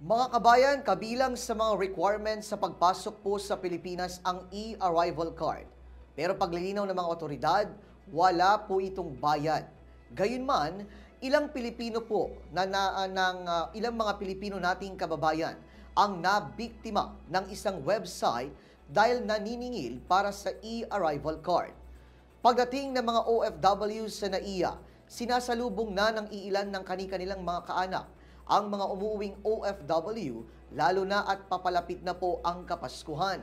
Mga kabayan, kabilang sa mga requirements sa pagpasok po sa Pilipinas ang e-arrival card. Pero paglilinaw ng mga otoridad, wala po itong bayad. Gayunman, ilang Pilipino po na, na ng, uh, ilang mga Pilipino nating kababayan ang nabiktima ng isang website dahil naniningil para sa e-arrival card. Pagdating ng mga OFW sa NAIA, sinasalubong na ng iilan ng kani-kanilang mga kaanak ang mga umuwing OFW lalo na at papalapit na po ang Kapaskuhan.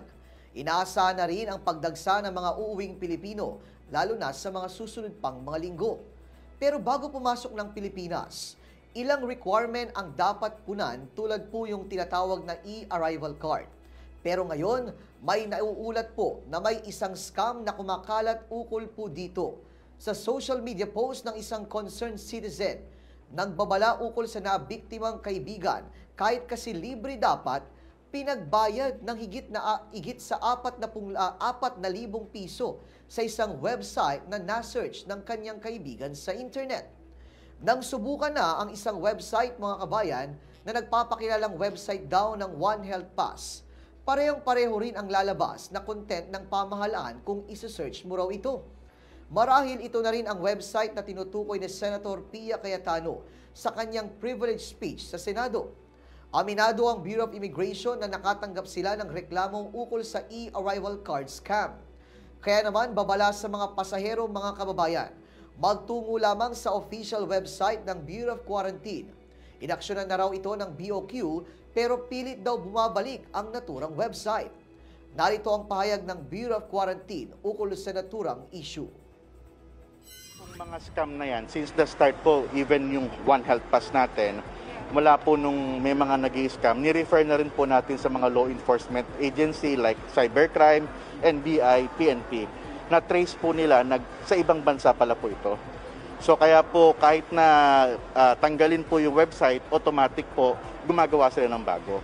Inaasa na rin ang pagdagsa ng mga uuwing Pilipino lalo na sa mga susunod pang mga linggo. Pero bago pumasok ng Pilipinas, ilang requirement ang dapat punan tulad po yung tinatawag na e-arrival card. Pero ngayon, may nauulat po na may isang scam na kumakalat ukol po dito sa social media post ng isang concerned citizen nagbabala ukol sa nabiktimang kaibigan kahit kasi libre dapat pinagbayad ng higit na higit sa 40,000 ah, piso sa isang website na na-search ng kanyang kaibigan sa internet. Nang subukan na ang isang website mga kabayan na nagpapakilalang website daw ng One Health Pass. Parehong-pareho rin ang lalabas na content ng pamahalaan kung isa-search mo raw ito. Marahil ito na rin ang website na tinutukoy ni Senator Pia Cayetano sa kanyang privilege speech sa Senado. Aminado ang Bureau of Immigration na nakatanggap sila ng reklamong ukol sa e-arrival card scam. Kaya naman babala sa mga pasahero mga kababayan, magtungo lamang sa official website ng Bureau of Quarantine. Inaksyonan na raw ito ng BOQ pero pilit daw bumabalik ang naturang website. Narito ang pahayag ng Bureau of Quarantine ukol sa naturang issue. Itong mga scam na yan, since the start po, even yung One Health Pass natin, mula po nung may mga nag scam ni-refer na rin po natin sa mga law enforcement agency like cybercrime, NBI, PNP. Na-trace po nila, nag, sa ibang bansa pala po ito. So kaya po kahit na uh, tanggalin po yung website, automatic po gumagawa sila ng bago.